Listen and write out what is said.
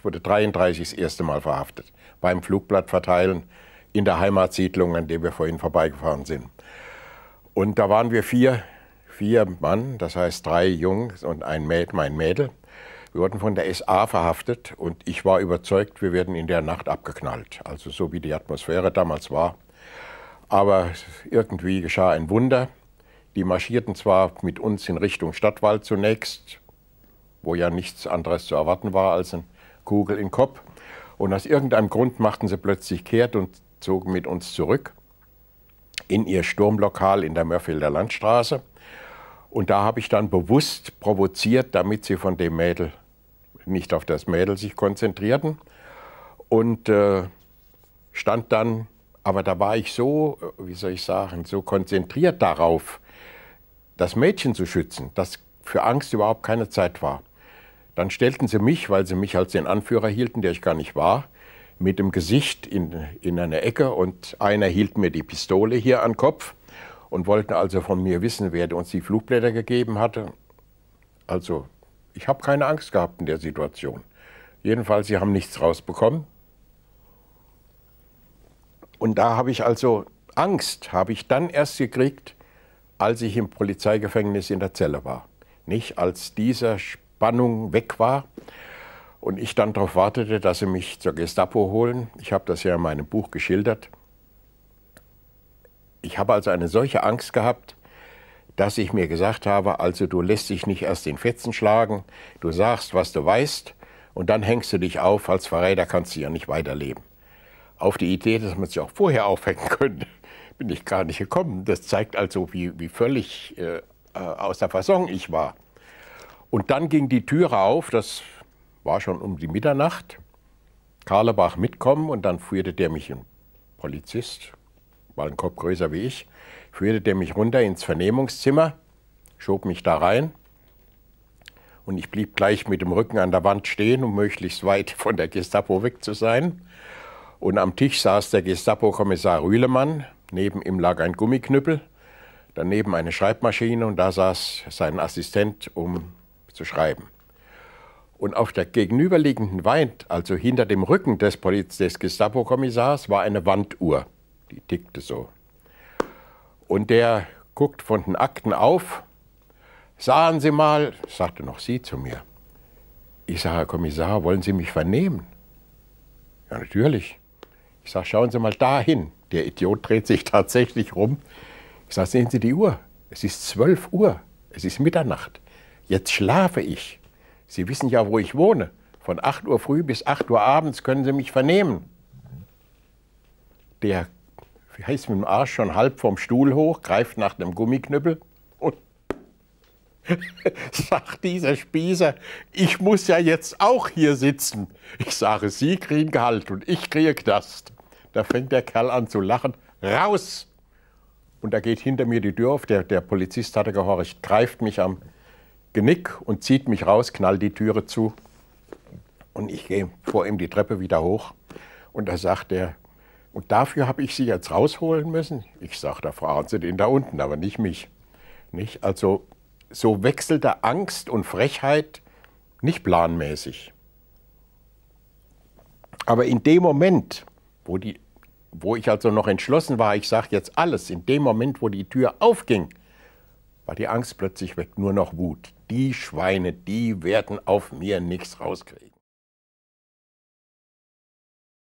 Ich wurde 33 das erste Mal verhaftet. Beim Flugblattverteilen in der Heimatsiedlung, an der wir vorhin vorbeigefahren sind. Und da waren wir vier, vier Mann, das heißt drei Jungs und ein Mäd, mein Mädel. Wir wurden von der SA verhaftet und ich war überzeugt, wir werden in der Nacht abgeknallt. Also so wie die Atmosphäre damals war. Aber irgendwie geschah ein Wunder. Die marschierten zwar mit uns in Richtung Stadtwald zunächst, wo ja nichts anderes zu erwarten war als eine Kugel in Kopf. Und aus irgendeinem Grund machten sie plötzlich kehrt und zogen mit uns zurück in ihr Sturmlokal in der Mörfelder Landstraße. Und da habe ich dann bewusst provoziert, damit sie von dem Mädel nicht auf das Mädel sich konzentrierten. Und äh, stand dann, aber da war ich so, äh, wie soll ich sagen, so konzentriert darauf, das Mädchen zu schützen, dass für Angst überhaupt keine Zeit war. Dann stellten sie mich, weil sie mich als den Anführer hielten, der ich gar nicht war, mit dem Gesicht in, in eine Ecke und einer hielt mir die Pistole hier an den Kopf und wollten also von mir wissen, wer uns die Flugblätter gegeben hatte. Also, ich habe keine Angst gehabt in der Situation. Jedenfalls, sie haben nichts rausbekommen. Und da habe ich also Angst, habe ich dann erst gekriegt, als ich im Polizeigefängnis in der Zelle war. Nicht als dieser Spannung weg war und ich dann darauf wartete, dass sie mich zur Gestapo holen. Ich habe das ja in meinem Buch geschildert. Ich habe also eine solche Angst gehabt, dass ich mir gesagt habe, also du lässt dich nicht erst den Fetzen schlagen, du sagst, was du weißt und dann hängst du dich auf, als Verräter kannst du ja nicht weiterleben. Auf die Idee, dass man sich auch vorher aufhängen könnte, bin ich gar nicht gekommen. Das zeigt also, wie, wie völlig äh, äh aus der Fassung ich war. Und dann ging die Türe auf, das war schon um die Mitternacht. Karlebach mitkommen und dann führte der mich, ein Polizist, war ein Kopf größer wie ich, führte der mich runter ins Vernehmungszimmer, schob mich da rein und ich blieb gleich mit dem Rücken an der Wand stehen, um möglichst weit von der Gestapo weg zu sein. Und am Tisch saß der Gestapo-Kommissar Rühlemann, neben ihm lag ein Gummiknüppel, daneben eine Schreibmaschine und da saß sein Assistent, um zu schreiben. Und auf der gegenüberliegenden Wand, also hinter dem Rücken des, des Gestapo-Kommissars, war eine Wanduhr. Die tickte so. Und der guckt von den Akten auf. Sahen Sie mal, sagte noch sie zu mir. Ich sage, Herr Kommissar, wollen Sie mich vernehmen? Ja, natürlich. Ich sage, schauen Sie mal dahin. Der Idiot dreht sich tatsächlich rum. Ich sage, sehen Sie die Uhr? Es ist 12 Uhr. Es ist Mitternacht. Jetzt schlafe ich. Sie wissen ja, wo ich wohne. Von 8 Uhr früh bis 8 Uhr abends können Sie mich vernehmen. Der heißt mit dem Arsch schon halb vom Stuhl hoch, greift nach einem Gummiknüppel und sagt dieser Spießer, ich muss ja jetzt auch hier sitzen. Ich sage, Sie kriegen Gehalt und ich kriege Knast. Da fängt der Kerl an zu lachen. Raus! Und da geht hinter mir die Tür auf. Der, der Polizist hatte gehorcht, greift mich am Genick und zieht mich raus, knallt die Türe zu. Und ich gehe vor ihm die Treppe wieder hoch. Und da sagt er, und dafür habe ich Sie jetzt rausholen müssen? Ich sage, da fragen Sie den da unten, aber nicht mich. Nicht? Also so wechselte Angst und Frechheit nicht planmäßig. Aber in dem Moment, wo, die, wo ich also noch entschlossen war, ich sage jetzt alles, in dem Moment, wo die Tür aufging, war die Angst plötzlich weg, nur noch Wut. Die Schweine, die werden auf mir nichts rauskriegen.